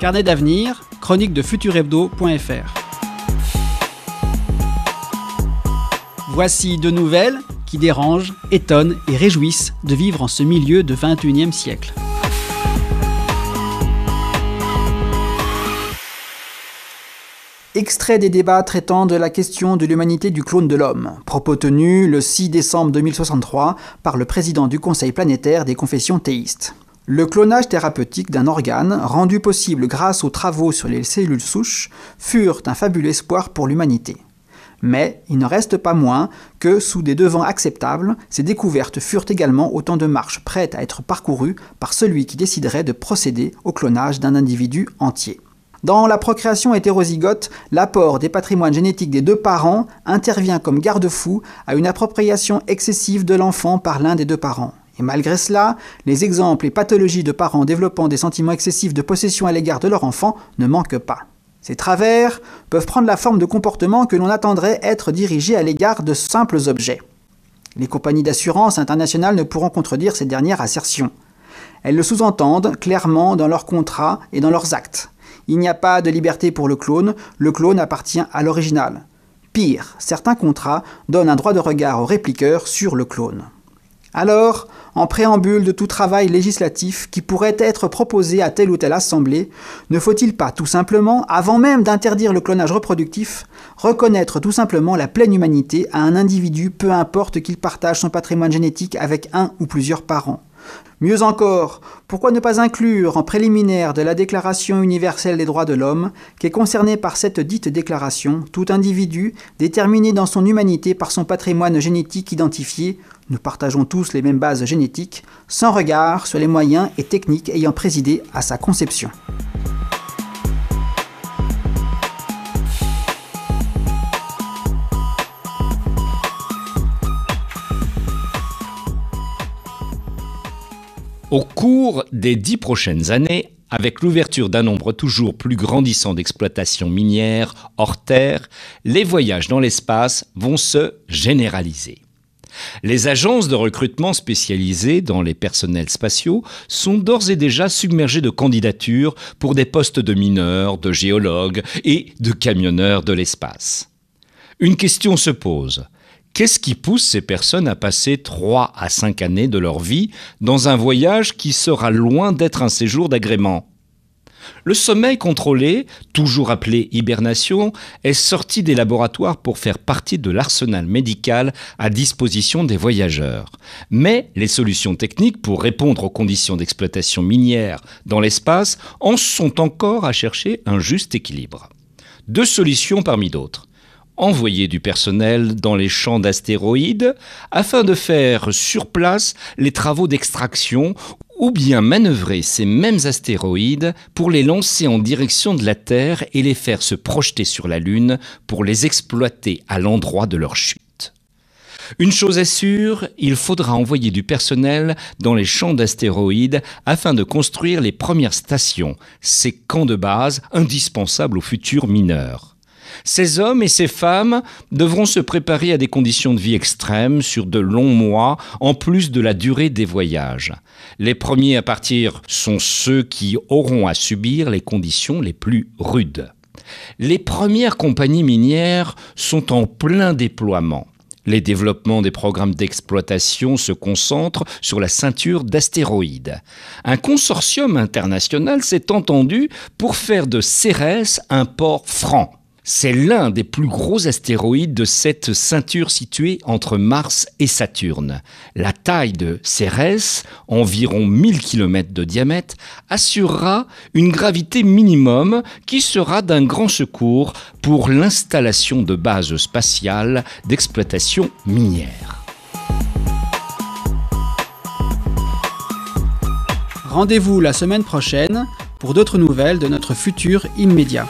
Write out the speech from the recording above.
Carnet d'avenir, chronique de futurhebdo.fr. Voici deux nouvelles qui dérangent, étonnent et réjouissent de vivre en ce milieu de 21e siècle. Extrait des débats traitant de la question de l'humanité du clone de l'homme, propos tenus le 6 décembre 2063 par le président du Conseil planétaire des confessions théistes. Le clonage thérapeutique d'un organe, rendu possible grâce aux travaux sur les cellules souches, furent un fabuleux espoir pour l'humanité. Mais il ne reste pas moins que, sous des devants acceptables, ces découvertes furent également autant de marches prêtes à être parcourues par celui qui déciderait de procéder au clonage d'un individu entier. Dans la procréation hétérozygote, l'apport des patrimoines génétiques des deux parents intervient comme garde-fou à une appropriation excessive de l'enfant par l'un des deux parents. Et malgré cela, les exemples et pathologies de parents développant des sentiments excessifs de possession à l'égard de leur enfant ne manquent pas. Ces travers peuvent prendre la forme de comportements que l'on attendrait être dirigés à l'égard de simples objets. Les compagnies d'assurance internationales ne pourront contredire ces dernières assertions. Elles le sous-entendent clairement dans leurs contrats et dans leurs actes. Il n'y a pas de liberté pour le clone, le clone appartient à l'original. Pire, certains contrats donnent un droit de regard au répliqueur sur le clone. Alors, en préambule de tout travail législatif qui pourrait être proposé à telle ou telle assemblée, ne faut-il pas tout simplement, avant même d'interdire le clonage reproductif, reconnaître tout simplement la pleine humanité à un individu, peu importe qu'il partage son patrimoine génétique avec un ou plusieurs parents Mieux encore, pourquoi ne pas inclure en préliminaire de la Déclaration universelle des droits de l'homme, qui est concernée par cette dite déclaration, tout individu, déterminé dans son humanité par son patrimoine génétique identifié, nous partageons tous les mêmes bases génétiques, sans regard sur les moyens et techniques ayant présidé à sa conception. Au cours des dix prochaines années, avec l'ouverture d'un nombre toujours plus grandissant d'exploitations minières hors terre, les voyages dans l'espace vont se généraliser. Les agences de recrutement spécialisées dans les personnels spatiaux sont d'ores et déjà submergées de candidatures pour des postes de mineurs, de géologues et de camionneurs de l'espace. Une question se pose. Qu'est-ce qui pousse ces personnes à passer 3 à 5 années de leur vie dans un voyage qui sera loin d'être un séjour d'agrément le sommeil contrôlé, toujours appelé hibernation, est sorti des laboratoires pour faire partie de l'arsenal médical à disposition des voyageurs. Mais les solutions techniques pour répondre aux conditions d'exploitation minière dans l'espace en sont encore à chercher un juste équilibre. Deux solutions parmi d'autres envoyer du personnel dans les champs d'astéroïdes afin de faire sur place les travaux d'extraction ou bien manœuvrer ces mêmes astéroïdes pour les lancer en direction de la Terre et les faire se projeter sur la Lune pour les exploiter à l'endroit de leur chute. Une chose est sûre, il faudra envoyer du personnel dans les champs d'astéroïdes afin de construire les premières stations, ces camps de base indispensables aux futurs mineurs. Ces hommes et ces femmes devront se préparer à des conditions de vie extrêmes sur de longs mois, en plus de la durée des voyages. Les premiers à partir sont ceux qui auront à subir les conditions les plus rudes. Les premières compagnies minières sont en plein déploiement. Les développements des programmes d'exploitation se concentrent sur la ceinture d'astéroïdes. Un consortium international s'est entendu pour faire de Cérès un port franc. C'est l'un des plus gros astéroïdes de cette ceinture située entre Mars et Saturne. La taille de Cérès, environ 1000 km de diamètre, assurera une gravité minimum qui sera d'un grand secours pour l'installation de bases spatiales d'exploitation minière. Rendez-vous la semaine prochaine pour d'autres nouvelles de notre futur immédiat.